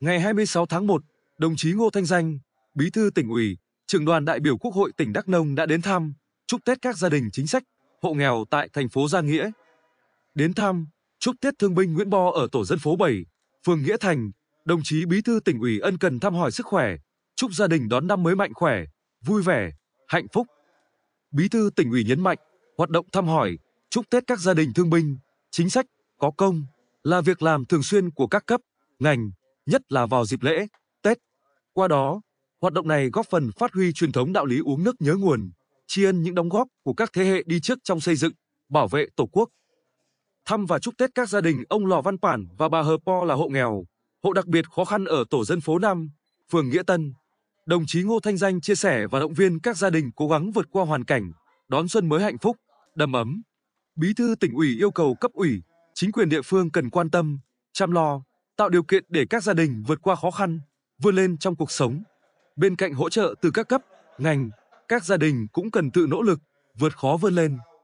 Ngày 26 tháng 1, đồng chí Ngô Thanh Danh, Bí thư tỉnh ủy, trưởng đoàn đại biểu Quốc hội tỉnh Đắk Nông đã đến thăm, chúc Tết các gia đình chính sách, hộ nghèo tại thành phố Gia Nghĩa. Đến thăm, chúc Tết thương binh Nguyễn Bo ở tổ dân phố 7, phường Nghĩa Thành, đồng chí Bí thư tỉnh ủy ân cần thăm hỏi sức khỏe, chúc gia đình đón năm mới mạnh khỏe, vui vẻ, hạnh phúc. Bí thư tỉnh ủy nhấn mạnh, hoạt động thăm hỏi, chúc Tết các gia đình thương binh, chính sách, có công là việc làm thường xuyên của các cấp, ngành, nhất là vào dịp lễ, Tết. Qua đó, hoạt động này góp phần phát huy truyền thống đạo lý uống nước nhớ nguồn, tri ân những đóng góp của các thế hệ đi trước trong xây dựng, bảo vệ Tổ quốc. Thăm và chúc Tết các gia đình ông Lò Văn Bản và bà Hờ Po là hộ nghèo, hộ đặc biệt khó khăn ở tổ dân phố 5, phường Nghĩa Tân. Đồng chí Ngô Thanh Danh chia sẻ và động viên các gia đình cố gắng vượt qua hoàn cảnh, đón xuân mới hạnh phúc, đầm ấm. Bí thư tỉnh ủy yêu cầu cấp ủy, chính quyền địa phương cần quan tâm, chăm lo, tạo điều kiện để các gia đình vượt qua khó khăn, vươn lên trong cuộc sống. Bên cạnh hỗ trợ từ các cấp, ngành, các gia đình cũng cần tự nỗ lực, vượt khó vươn lên.